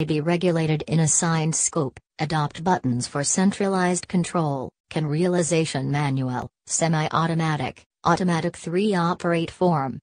may be regulated in assigned scope, adopt buttons for centralized control, can realization manual, semi-automatic, automatic 3 operate form,